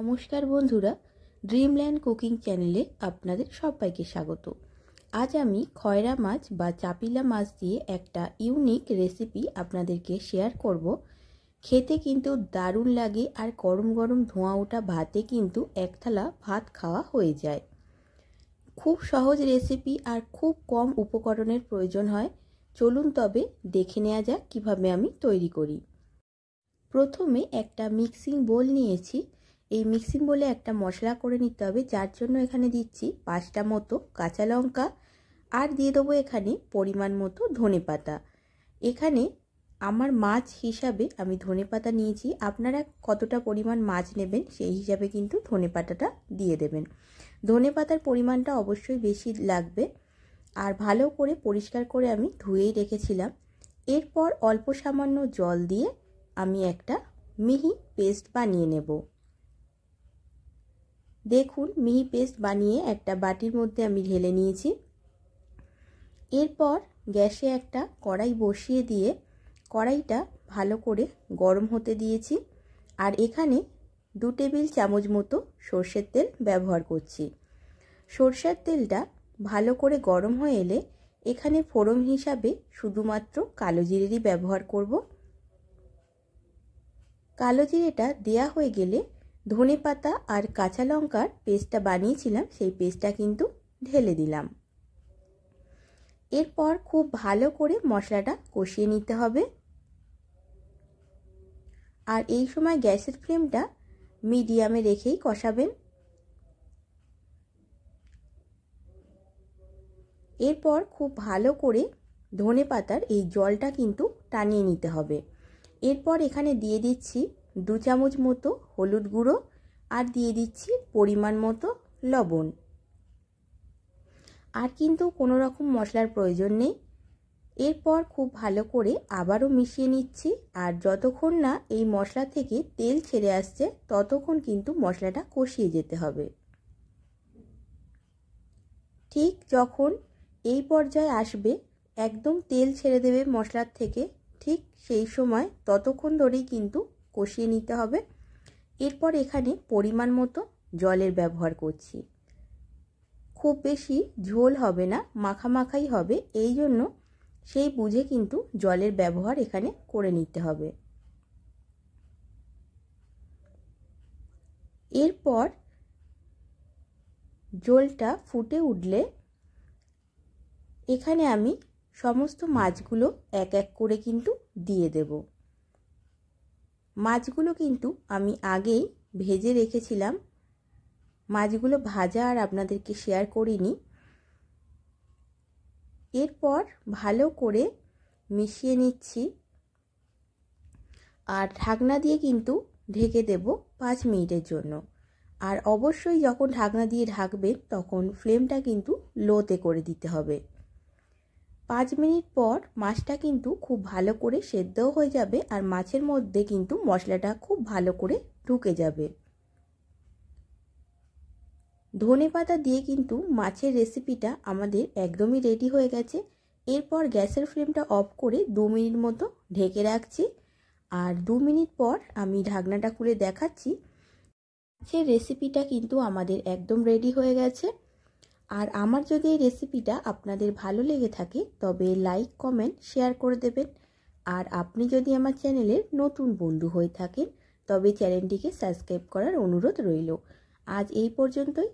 নমস্কার বন্ধুরা Dreamland cooking চ্যানেলে আপনাদের সবাইকে স্বাগত আজ আমি খয়রা মাছ বা চাপিলা মাছ দিয়ে একটা ইউনিক রেসিপি আপনাদেরকে শেয়ার করব খেতে কিন্তু দারুণ লাগে আর গরম গরম ধোঁয়া ওঠা ভাতে কিন্তু এক থালা ভাত খাওয়া হয়ে যায় খুব সহজ রেসিপি আর খুব কম উপকরণের প্রয়োজন হয় চলুন তবে দেখে নেওয়া যাক কীভাবে আমি তৈরি করি প্রথমে একটা মিক্সিং বোল নিয়েছি এই মিক্সিং বলে একটা মশলা করে নিতে হবে যার জন্য এখানে দিচ্ছি পাঁচটা মতো কাঁচা লঙ্কা আর দিয়ে দেবো এখানে পরিমাণ মতো ধনে পাতা এখানে আমার মাছ হিসাবে আমি ধনে পাতা নিয়েছি আপনারা কতটা পরিমাণ মাছ নেবেন সেই হিসাবে কিন্তু ধনে পাতাটা দিয়ে দেবেন ধনে পাতার পরিমাণটা অবশ্যই বেশি লাগবে আর ভালো করে পরিষ্কার করে আমি ধুয়েই রেখেছিলাম এরপর অল্প সামান্য জল দিয়ে আমি একটা মিহি পেস্ট বানিয়ে নেবো দেখুন মিহি পেস্ট বানিয়ে একটা বাটির মধ্যে আমি ঢেলে নিয়েছি এরপর গ্যাসে একটা কড়াই বসিয়ে দিয়ে কড়াইটা ভালো করে গরম হতে দিয়েছি আর এখানে দু টেবিল চামচ মতো সর্ষের তেল ব্যবহার করছি সর্ষের তেলটা ভালো করে গরম হয়ে এলে এখানে ফোরম হিসাবে শুধুমাত্র কালো জিরেরই ব্যবহার করব কালো জিরেটা দেয়া হয়ে গেলে ধনে পাতা আর কাঁচা লঙ্কার পেস্টটা বানিয়েছিলাম সেই পেস্টটা কিন্তু ঢেলে দিলাম এরপর খুব ভালো করে মশলাটা কষিয়ে নিতে হবে আর এই সময় গ্যাসের ফ্লেমটা মিডিয়ামে রেখেই কষাবেন এরপর খুব ভালো করে ধনে পাতার এই জলটা কিন্তু টানিয়ে নিতে হবে এরপর এখানে দিয়ে দিচ্ছি দু চামচ মতো হলুদ গুঁড়ো আর দিয়ে দিচ্ছি পরিমাণ মতো লবণ আর কিন্তু কোনো রকম মশলার প্রয়োজন নেই এরপর খুব ভালো করে আবারও মিশিয়ে নিচ্ছি আর যতক্ষণ না এই মশলা থেকে তেল ছেড়ে আসছে ততক্ষণ কিন্তু মশলাটা কষিয়ে যেতে হবে ঠিক যখন এই পর্যায়ে আসবে একদম তেল ছেড়ে দেবে মশলার থেকে ঠিক সেই সময় ততক্ষণ ধরেই কিন্তু কষিয়ে নিতে হবে এরপর এখানে পরিমাণ মতো জলের ব্যবহার করছি খুব বেশি ঝোল হবে না মাখামাখাই হবে এই জন্য সেই বুঝে কিন্তু জলের ব্যবহার এখানে করে নিতে হবে এরপর জলটা ফুটে উঠলে এখানে আমি সমস্ত মাছগুলো এক এক করে কিন্তু দিয়ে দেবো মাছগুলো কিন্তু আমি আগেই ভেজে রেখেছিলাম মাছগুলো ভাজা আর আপনাদেরকে শেয়ার করিনি এরপর ভালো করে মিশিয়ে নিচ্ছি আর ঢাকনা দিয়ে কিন্তু ঢেকে দেব পাঁচ মিনিটের জন্য আর অবশ্যই যখন ঢাকনা দিয়ে ঢাকবেন তখন ফ্লেমটা কিন্তু লোতে করে দিতে হবে পাঁচ মিনিট পর মাছটা কিন্তু খুব ভালো করে সেদ্ধও হয়ে যাবে আর মাছের মধ্যে কিন্তু মশলাটা খুব ভালো করে ঢুকে যাবে ধনে পাতা দিয়ে কিন্তু মাছের রেসিপিটা আমাদের একদমই রেডি হয়ে গেছে এরপর গ্যাসের ফ্লেমটা অফ করে দু মিনিট মতো ঢেকে রাখছি আর দু মিনিট পর আমি ঢাকনাটা খুলে দেখাচ্ছি মাছের রেসিপিটা কিন্তু আমাদের একদম রেডি হয়ে গেছে আর আমার যদি এই রেসিপিটা আপনাদের ভালো লেগে থাকে তবে লাইক কমেন্ট শেয়ার করে দেবেন আর আপনি যদি আমার চ্যানেলের নতুন বন্ধু হয়ে থাকেন তবে চ্যানেলটিকে সাবস্ক্রাইব করার অনুরোধ রইল আজ এই পর্যন্তই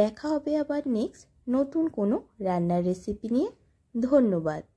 দেখা হবে আবার নেক্সট নতুন কোনো রান্নার রেসিপি নিয়ে ধন্যবাদ